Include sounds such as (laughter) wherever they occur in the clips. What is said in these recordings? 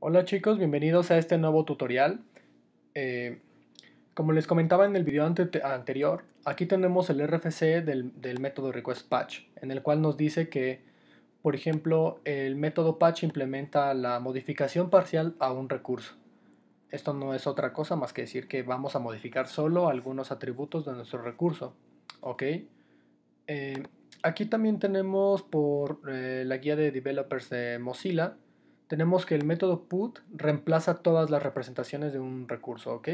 Hola chicos, bienvenidos a este nuevo tutorial. Eh, como les comentaba en el video anterior, aquí tenemos el RFC del, método request patch, en el cual nos dice que, por ejemplo, el método patch implementa la modificación parcial a un recurso. Esto no es otra cosa más que decir que vamos a modificar solo algunos atributos de nuestro recurso. ¿Ok? Eh, aquí también tenemos por eh, la guía de developers de Mozilla, tenemos que el método put reemplaza todas las representaciones de un recurso, ¿ok?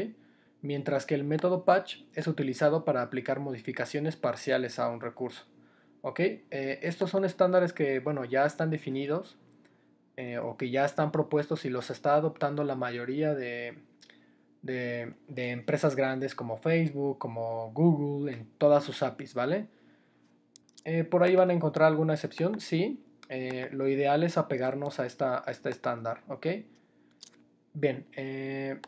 Mientras que el método patch es utilizado para aplicar modificaciones parciales a un recurso, ¿ok? Eh, estos son estándares que, bueno, ya están definidos eh, o que ya están propuestos y los está adoptando la mayoría de, de, empresas grandes como Facebook, como Google, en todas sus APIs, ¿vale? Eh, por ahí van a encontrar alguna excepción, sí, eh, lo ideal es apegarnos a, esta, este estándar, ¿ok? Bien, eh,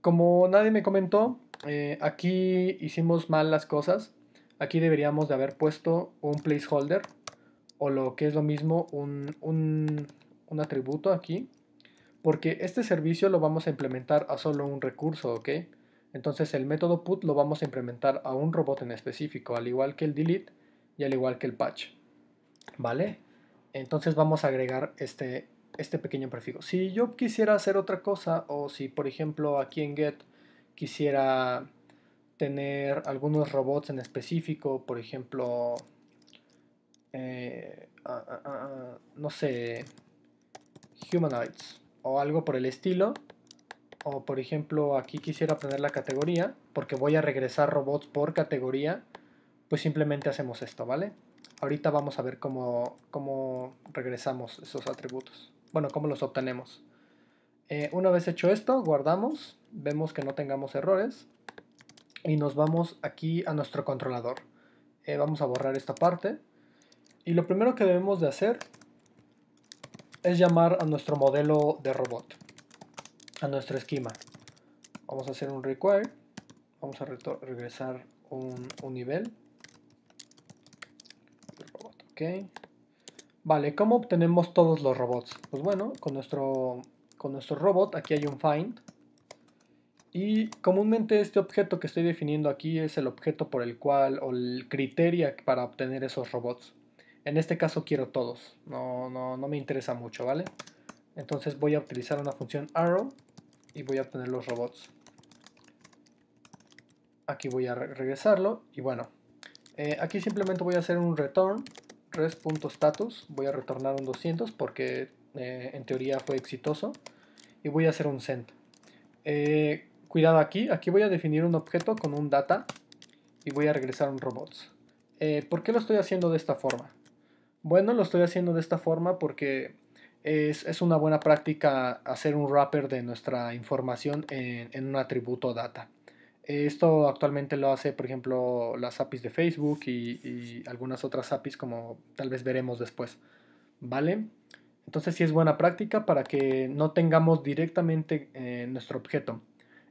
como nadie me comentó, eh, aquí hicimos mal las cosas. Aquí deberíamos de haber puesto un placeholder o lo que es lo mismo, un, un, un atributo aquí. Porque este servicio lo vamos a implementar a solo un recurso, ¿ok? Entonces el método put lo vamos a implementar a un robot en específico, al igual que el delete y al igual que el patch. ¿Vale? Entonces vamos a agregar este, este pequeño prefijo. Si yo quisiera hacer otra cosa o si por ejemplo aquí en get quisiera tener algunos robots en específico, por ejemplo, eh, ah, ah, ah, no sé, humanoids o algo por el estilo. O por ejemplo, aquí quisiera poner la categoría, porque voy a regresar robots por categoría, pues simplemente hacemos esto, ¿vale? Ahorita vamos a ver cómo, regresamos esos atributos. Bueno, cómo los obtenemos. Eh, una vez hecho esto, guardamos, vemos que no tengamos errores y nos vamos aquí a nuestro controlador. Eh, vamos a borrar esta parte y lo primero que debemos de hacer es llamar a nuestro modelo de robot, a nuestro esquema. Vamos a hacer un require, vamos a regresar un nivel Ok. Vale, ¿cómo obtenemos todos los robots? Pues bueno, con nuestro, con nuestro robot aquí hay un find. Y comúnmente este objeto que estoy definiendo aquí es el objeto por el cual, o el criterio para obtener esos robots. En este caso quiero todos, no, no, me interesa mucho, ¿vale? Entonces voy a utilizar una función arrow y voy a obtener los robots. Aquí voy a regresarlo y bueno, eh, aquí simplemente voy a hacer un return 3.status, voy a retornar un 200 porque eh, en teoría fue exitoso y voy a hacer un send. Eh, cuidado aquí, aquí voy a definir un objeto con un data y voy a regresar un robots. Eh, ¿Por qué lo estoy haciendo de esta forma? Bueno, lo estoy haciendo de esta forma porque es, una buena práctica hacer un wrapper de nuestra información en, en un atributo data. Eh, esto actualmente lo hace, por ejemplo, las APIs de Facebook y, algunas otras APIs como tal vez veremos después. ¿Vale? Entonces sí es buena práctica para que no tengamos directamente eh, nuestro objeto.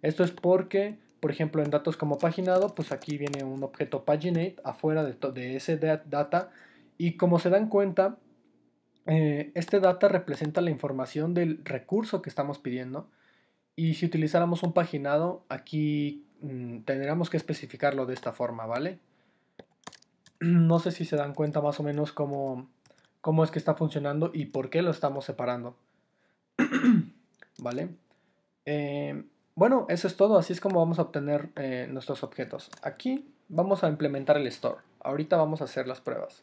Esto es porque, por ejemplo, en datos como paginado, pues aquí viene un objeto paginate afuera de, ese data. Y como se dan cuenta, eh, este data representa la información del recurso que estamos pidiendo. Y si utilizáramos un paginado, aquí Mm, tendríamos que especificarlo de esta forma, ¿vale? (clears throat) No sé si se dan cuenta más o menos cómo, cómo es que está funcionando y por qué lo estamos separando. (clears throat) ¿Vale? Eh, bueno, eso es todo, así es como vamos a obtener eh, nuestros objetos. Aquí vamos a implementar el store. Ahorita vamos a hacer las pruebas.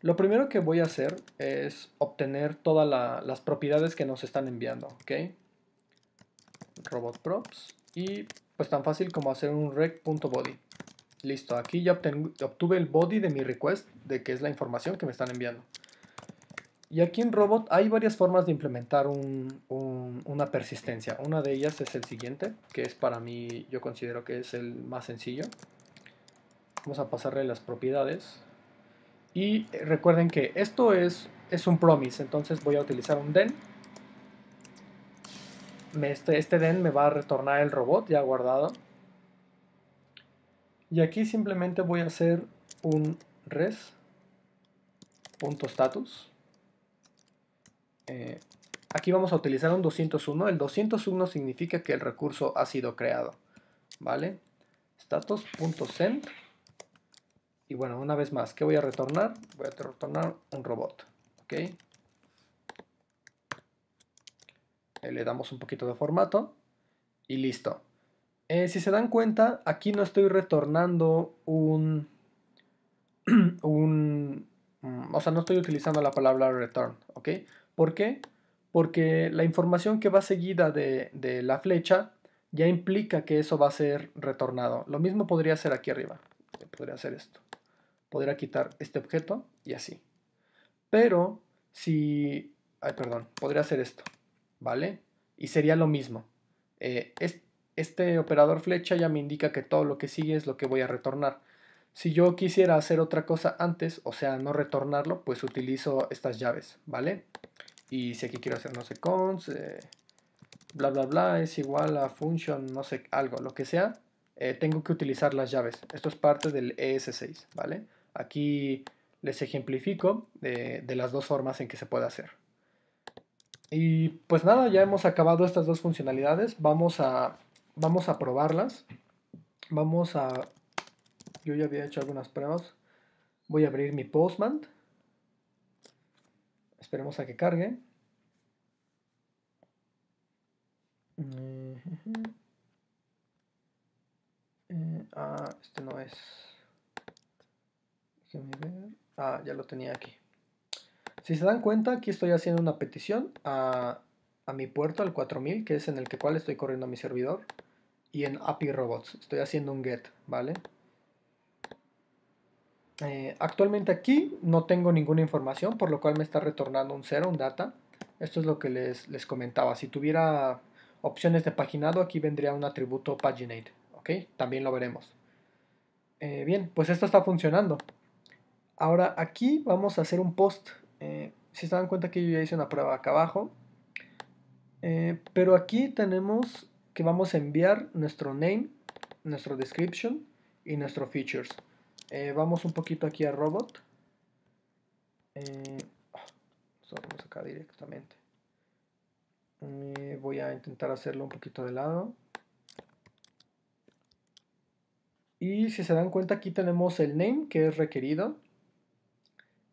Lo primero que voy a hacer es obtener todas las propiedades que nos están enviando, ¿ok? Robot props y pues tan fácil como hacer un rec.body. Listo, aquí ya obtuve el body de mi request, de que es la información que me están enviando. Y aquí en Robot hay varias formas de implementar una persistencia. Una de ellas es el siguiente, que es para mí, yo considero que es el más sencillo. Vamos a pasarle las propiedades. Y recuerden que esto es, es un promise, entonces voy a utilizar un den este, este, den me va a retornar el robot ya guardado. Y aquí simplemente voy a hacer un res.status. Eh, aquí vamos a utilizar un 201. El 201 significa que el recurso ha sido creado. ¿Vale? Status.send. Y bueno, una vez más, ¿qué voy a retornar? Voy a retornar un robot. ¿Ok? le damos un poquito de formato y listo. Eh, si se dan cuenta, aquí no estoy retornando un, (clears throat) un... Mm, o sea, no estoy utilizando la palabra return, ¿ok? ¿Por qué? Porque la información que va seguida de, de la flecha ya implica que eso va a ser retornado. Lo mismo podría hacer aquí arriba. Podría hacer esto. Podría quitar este objeto y así. Pero si... Ay, perdón. Podría hacer esto. ¿vale? Y sería lo mismo. Eh, este operador flecha ya me indica que todo lo que sigue es lo que voy a retornar. Si yo quisiera hacer otra cosa antes, o sea, no retornarlo, pues utilizo estas llaves, ¿vale? Y si aquí quiero hacer no sé cons, eh, bla bla bla, es igual a function, no sé, algo, lo que sea, eh, tengo que utilizar las llaves. Esto es parte del ES6, ¿vale? Aquí les ejemplifico de las dos formas en que se puede hacer. Y pues nada, ya hemos acabado estas dos funcionalidades. Vamos a, vamos a probarlas. Vamos a... Yo ya había hecho algunas pruebas. Voy a abrir mi Postman. Esperemos a que cargue. Eh, ah, este no es. Ah, ya lo tenía aquí. Si se dan cuenta, aquí estoy haciendo una petición a, mi puerto, al 4000, que es en el que cual estoy corriendo a mi servidor. Y en API Robots, estoy haciendo un get, ¿vale? Eh, actualmente aquí no tengo ninguna información, por lo cual me está retornando un 0, un data. Esto es lo que les, comentaba. Si tuviera opciones de paginado, aquí vendría un atributo paginate. ¿Ok? También lo veremos. Eh, bien, pues esto está funcionando. Ahora aquí vamos a hacer un post eh, si se dan cuenta que yo ya hice una prueba acá abajo. Eh, pero aquí tenemos que vamos a enviar nuestro name, nuestro description y nuestro features. Eh, vamos un poquito aquí a robot. Oh, directamente. voy a intentar hacerlo un poquito de lado. Y si se dan cuenta aquí tenemos el name que es requerido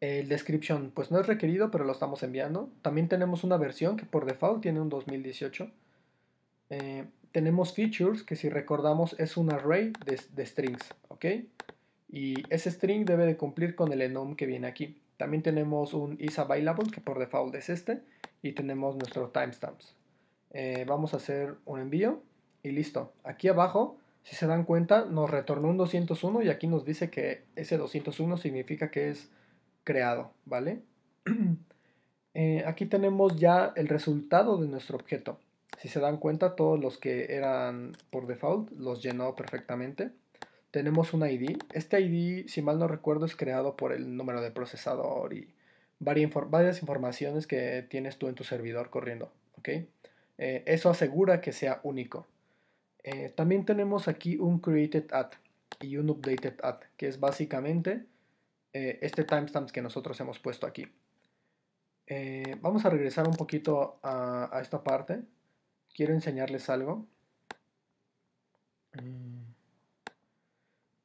el description, pues no es requerido, pero lo estamos enviando. También tenemos una versión que por default tiene un 2018. Eh, tenemos features, que si recordamos es un array de, strings, ¿ok? Y ese string debe de cumplir con el enum que viene aquí. También tenemos un isAvailable, que por default es este. Y tenemos nuestro timestamps. Eh, vamos a hacer un envío y listo. Aquí abajo si se dan cuenta, nos retornó un 201 y aquí nos dice que ese 201 significa que es creado, ¿vale? (clears throat) Eh, aquí tenemos ya el resultado de nuestro objeto. Si se dan cuenta, todos los que eran por default los llenó perfectamente. Tenemos un ID. Este ID, si mal no recuerdo, es creado por el número de procesador y varias informaciones que tienes tú en tu servidor corriendo. Eh, eso asegura que sea único. Eh, también tenemos aquí un created at y un updated at, que es básicamente eh, este timestamp que nosotros hemos puesto aquí. Eh, vamos a regresar un poquito a, a, esta parte. Quiero enseñarles algo. Mm.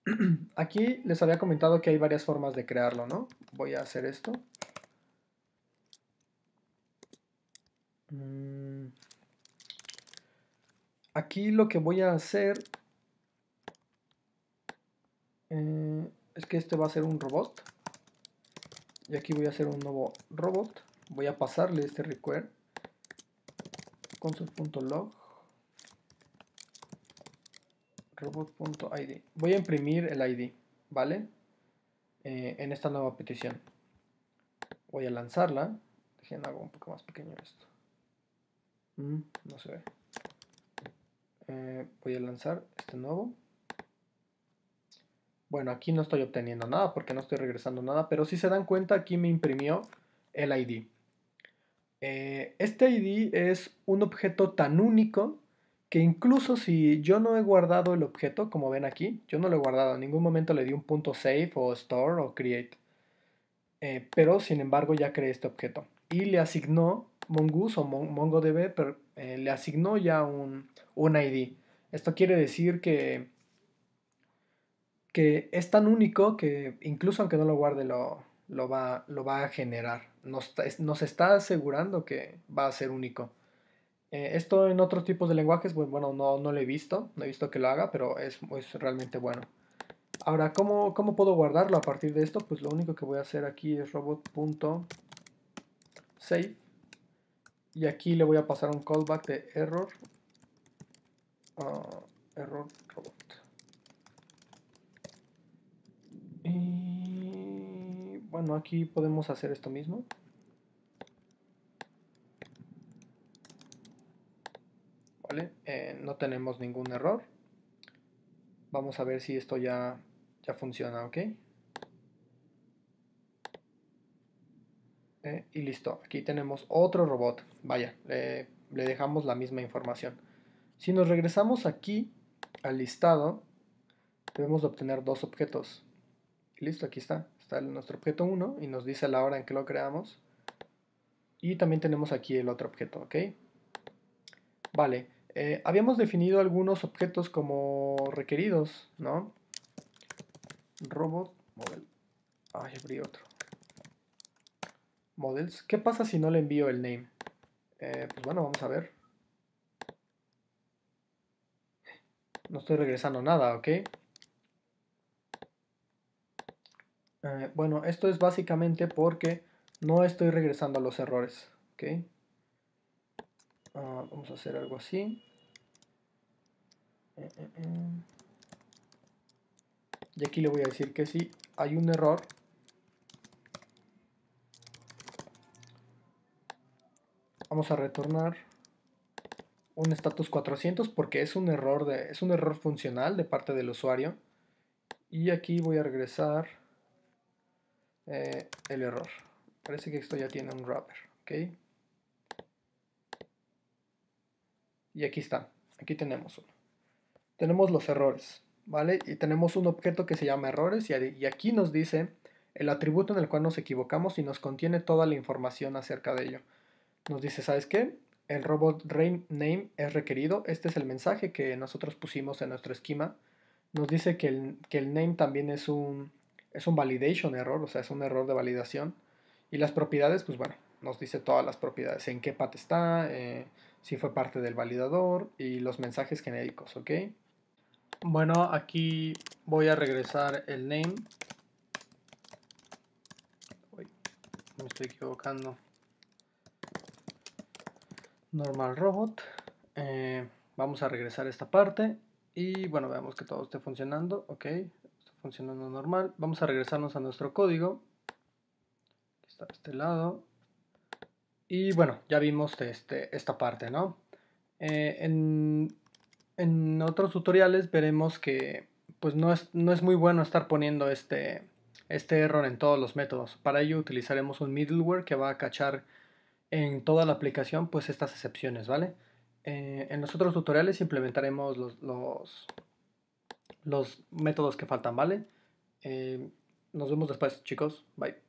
(clears throat) Aquí les había comentado que hay varias formas de crearlo, ¿no? Voy a hacer esto. Mm. Aquí lo que voy a hacer que este va a ser un robot. Y aquí voy a hacer un nuevo robot. Voy a pasarle este require console.log robot.id. Voy a imprimir el ID, ¿vale? Eh, en esta nueva petición. Voy a lanzarla. Dejen un poco más pequeño esto. Mm, no se eh, voy a lanzar este nuevo. Bueno, aquí no estoy obteniendo nada porque no estoy regresando nada, pero si se dan cuenta, aquí me imprimió el ID. Eh, este ID es un objeto tan único que incluso si yo no he guardado el objeto, como ven aquí, yo no lo he guardado, en ningún momento le di un punto save o store o create. Eh, pero sin embargo ya creé este objeto. Y le asignó Mongoose o MongoDB, pero, eh, le asignó ya un, un ID. Esto quiere decir que que es tan único que incluso aunque no lo guarde lo, lo, va, lo va a generar. Nos, está asegurando que va a ser único. Eh, esto en otros tipos de lenguajes, pues, bueno, no, no lo he visto, no he visto que lo haga, pero es, realmente bueno. Ahora, ¿cómo, ¿cómo, puedo guardarlo a partir de esto? Pues lo único que voy a hacer aquí es robot.save y aquí le voy a pasar un callback de error, ah, error bueno, aquí podemos hacer esto mismo. Vale, eh, no tenemos ningún error. Vamos a ver si esto ya, ya funciona, ¿ok? Eh, y listo, aquí tenemos otro robot. Vaya, le dejamos la misma información. Si nos regresamos aquí al listado, debemos obtener dos objetos listo, aquí está. Está nuestro objeto 1 y nos dice la hora en que lo creamos. Y también tenemos aquí el otro objeto, ¿ok? Vale, eh, habíamos definido algunos objetos como requeridos, ¿no? Robot, model. Ay, abrí otro. Models. ¿Qué pasa si no le envío el name? Eh, pues bueno, vamos a ver. No estoy regresando nada, ¿ok? Eh, bueno, esto es básicamente porque no estoy regresando a los errores. Ah, vamos a hacer algo así. Eh, eh, y aquí le voy a decir que si hay un error, vamos a retornar un status 400 porque es un error de es un error funcional de parte del usuario y aquí voy a regresar eh, el error. Parece que esto ya tiene un wrapper, ¿ok? Y aquí está, aquí tenemos uno. Tenemos los errores, ¿vale? Y tenemos un objeto que se llama errores y, aquí nos dice el atributo en el cual nos equivocamos y nos contiene toda la información acerca de ello. Nos dice, ¿sabes qué? El robot name es requerido. Este es el mensaje que nosotros pusimos en nuestro esquema. Nos dice que el name también es un es un validation error, o sea, es un error de validación. Y las propiedades, pues bueno, nos dice todas las propiedades, en qué pat está, eh, si fue parte del validador y los mensajes genéricos, ¿ok? Bueno, aquí voy a regresar el name. me estoy equivocando. Normal robot. Eh, vamos a regresar esta parte y bueno, veamos que todo esté funcionando, ok funcionando normal. Vamos a regresarnos a nuestro código. está este lado. Y bueno, ya vimos este, esta parte, ¿no? Eh, en, otros tutoriales veremos que pues no es, no es muy bueno estar poniendo este, este error en todos los métodos. Para ello utilizaremos un middleware que va a cachar en toda la aplicación pues estas excepciones, ¿vale? Eh, en los otros tutoriales implementaremos los, los los métodos que faltan, ¿vale? Eh, nos vemos después, chicos. Bye.